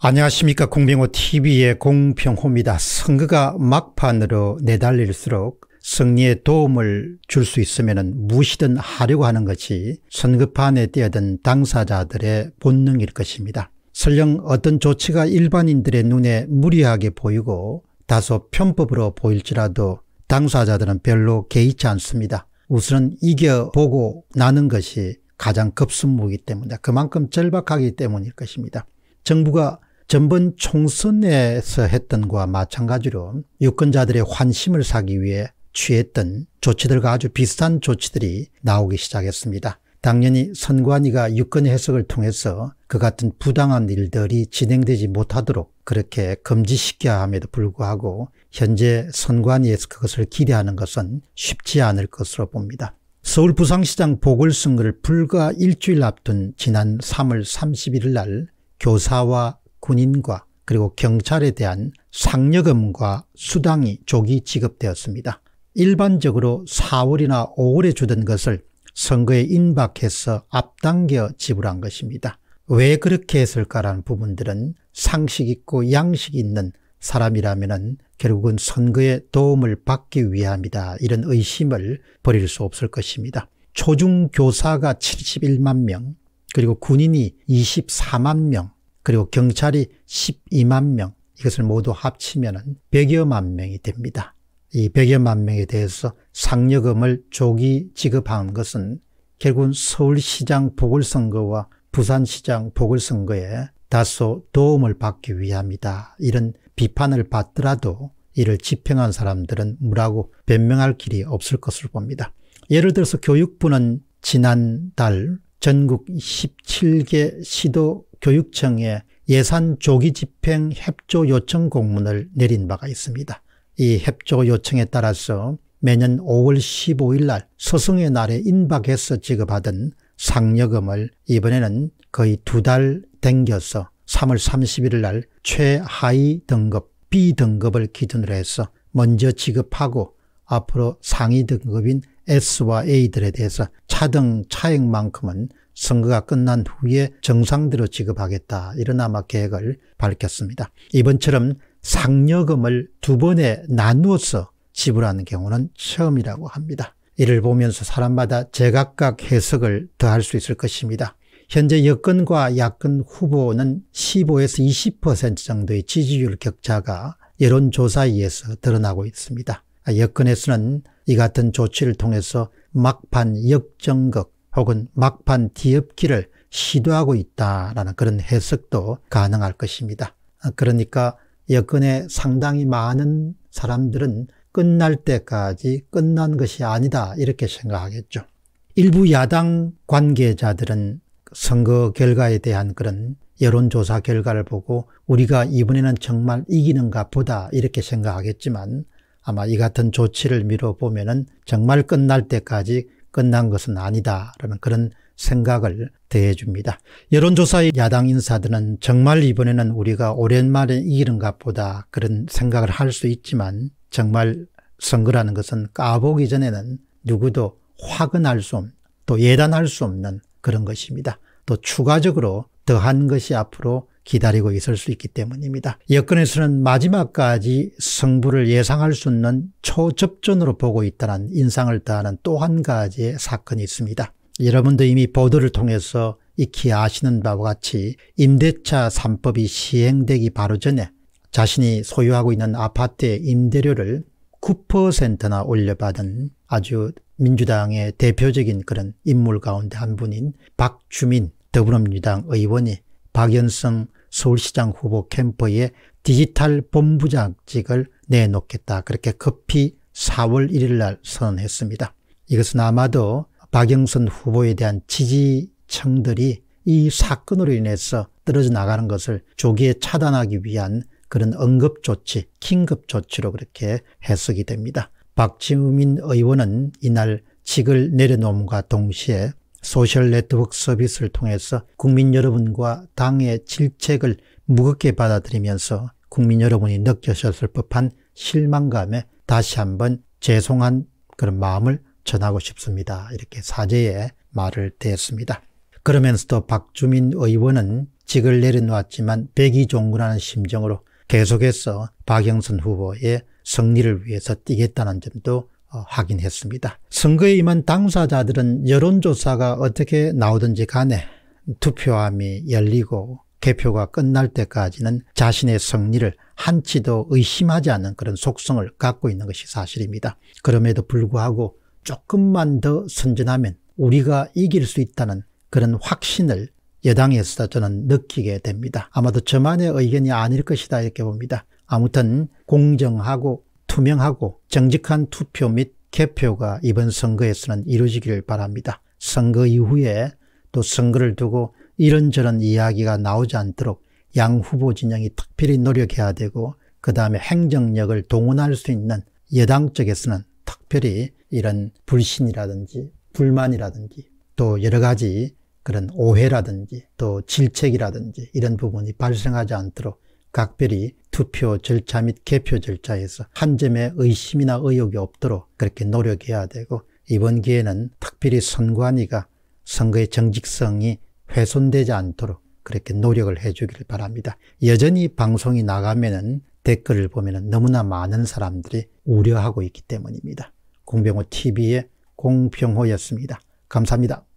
안녕하십니까 공병호TV의 공평호입니다. 선거가 막판으로 내달릴수록 승리에 도움을 줄 수 있으면 무시든 하려고 하는 것이 선거판에 뛰어든 당사자들의 본능일 것입니다. 설령 어떤 조치가 일반인들의 눈에 무리하게 보이고 다소 편법으로 보일지라도 당사자들은 별로 개의치 않습니다. 우선은 이겨보고 나는 것이 가장 급선무이기 때문에 그만큼 절박하기 때문일 것입니다. 정부가 전번 총선에서 했던 것과 마찬가지로 유권자들의 환심을 사기 위해 취했던 조치들과 아주 비슷한 조치들이 나오기 시작했습니다. 당연히 선관위가 유권 해석을 통해서 그 같은 부당한 일들이 진행되지 못하도록 그렇게 금지시켜야 함에도 불구하고 현재 선관위에서 그것을 기대하는 것은 쉽지 않을 것으로 봅니다. 서울 부상시장 보궐선거를 불과 일주일 앞둔 지난 3월 31일 날 교사와 군인과 그리고 경찰에 대한 상여금과 수당이 조기 지급되었습니다. 일반적으로 4월이나 5월에 주던 것을 선거에 임박해서 앞당겨 지불한 것입니다. 왜 그렇게 했을까라는 부분들은 상식 있고 양식 있는 사람이라면 결국은 선거에 도움을 받기 위함이다. 이런 의심을 버릴 수 없을 것입니다. 초중교사가 71만 명 그리고 군인이 24만 명 그리고 경찰이 12만 명 이것을 모두 합치면 100여만 명이 됩니다. 이 100여만 명에 대해서 상여금을 조기 지급한 것은 결국은 서울시장 보궐선거와 부산시장 보궐선거에 다소 도움을 받기 위함이다. 이런 비판을 받더라도 이를 집행한 사람들은 무라고 변명할 길이 없을 것으로 봅니다. 예를 들어서 교육부는 지난달 전국 17개 시도 교육청에 예산 조기 집행 협조 요청 공문을 내린 바가 있습니다. 이 협조 요청에 따라서 매년 5월 15일 날 소승의 날에 인박해서 지급하던 상여금을 이번에는 거의 두달 땡겨서 3월 31일 날 최하위 등급 B등급을 기준으로 해서 먼저 지급하고 앞으로 상위 등급인 S와 A들에 대해서 차등 차액만큼은 선거가 끝난 후에 정상대로 지급하겠다 이런 아마 계획을 밝혔습니다. 이번처럼 상여금을 두 번에 나누어서 지불하는 경우는 처음이라고 합니다. 이를 보면서 사람마다 제각각 해석을 더할 수 있을 것입니다. 현재 여권과 야권 후보는 15에서 20% 정도의 지지율 격차가 여론조사에 의해서 드러나고 있습니다. 아, 여권에서는 이 같은 조치를 통해서 막판 역정극 혹은 막판 뒤엎기를 시도하고 있다라는 그런 해석도 가능할 것입니다. 그러니까 여건에 상당히 많은 사람들은 끝날 때까지 끝난 것이 아니다 이렇게 생각하겠죠. 일부 야당 관계자들은 선거 결과에 대한 그런 여론조사 결과를 보고 우리가 이번에는 정말 이기는가 보다 이렇게 생각하겠지만 아마 이 같은 조치를 미뤄보면 정말 끝날 때까지 끝난 것은 아니다라는 그런 생각을 대해줍니다. 여론조사의 야당 인사들은 정말 이번에는 우리가 오랜만에 이기는가 보다 그런 생각을 할 수 있지만 정말 선거라는 것은 까보기 전에는 누구도 화근할 수 없는 또 예단할 수 없는 그런 것입니다. 또 추가적으로 더한 것이 앞으로 기다리고 있을 수 있기 때문입니다. 여건에서는 마지막까지 승부를 예상할 수 있는 초접전으로 보고 있다는 인상을 더하는 또 한 가지의 사건이 있습니다. 여러분도 이미 보도를 통해서 익히 아시는 바와 같이 임대차 3법이 시행되기 바로 전에 자신이 소유하고 있는 아파트의 임대료를 9%나 올려받은 아주 민주당의 대표적인 그런 인물 가운데 한 분인 박주민 더불어민주당 의원이 박연성 서울시장 후보 캠퍼에 디지털 본부장직을 내놓겠다. 그렇게 급히 4월 1일 날 선언했습니다. 이것은 아마도 박영선 후보에 대한 지지층들이 이 사건으로 인해서 떨어져 나가는 것을 조기에 차단하기 위한 그런 응급조치, 긴급조치로 그렇게 해석이 됩니다. 박지민 우 의원은 이날 직을 내려놓음과 동시에 소셜 네트워크 서비스를 통해서 국민 여러분과 당의 질책을 무겁게 받아들이면서 국민 여러분이 느껴셨을 법한 실망감에 다시 한번 죄송한 그런 마음을 전하고 싶습니다. 이렇게 사죄의 말을 대했습니다. 그러면서도 박주민 의원은 직을 내려놓았지만 백이종군하는 심정으로 계속해서 박영선 후보의 승리를 위해서 뛰겠다는 점도 어, 확인했습니다. 선거에 임한 당사자들은 여론조사가 어떻게 나오든지 간에 투표함이 열리고 개표가 끝날 때까지는 자신의 승리를 한치도 의심하지 않는 그런 속성을 갖고 있는 것이 사실입니다. 그럼에도 불구하고 조금만 더 선전하면 우리가 이길 수 있다는 그런 확신을 여당에서 저는 느끼게 됩니다. 아마도 저만의 의견이 아닐 것이다 이렇게 봅니다. 아무튼 공정하고 투명하고 정직한 투표 및 개표가 이번 선거에서는 이루어지길 바랍니다. 선거 이후에 또 선거를 두고 이런저런 이야기가 나오지 않도록 양 후보 진영이 특별히 노력해야 되고 그 다음에 행정력을 동원할 수 있는 여당 쪽에서는 특별히 이런 불신이라든지 불만이라든지 또 여러 가지 그런 오해라든지 또 질책이라든지 이런 부분이 발생하지 않도록 각별히 투표 절차 및 개표 절차에서 한 점의 의심이나 의혹이 없도록 그렇게 노력해야 되고 이번 기회는 특별히 선관위가 선거의 정직성이 훼손되지 않도록 그렇게 노력을 해주기를 바랍니다. 여전히 방송이 나가면은 댓글을 보면은 너무나 많은 사람들이 우려하고 있기 때문입니다. 공병호 TV의 공병호였습니다. 감사합니다.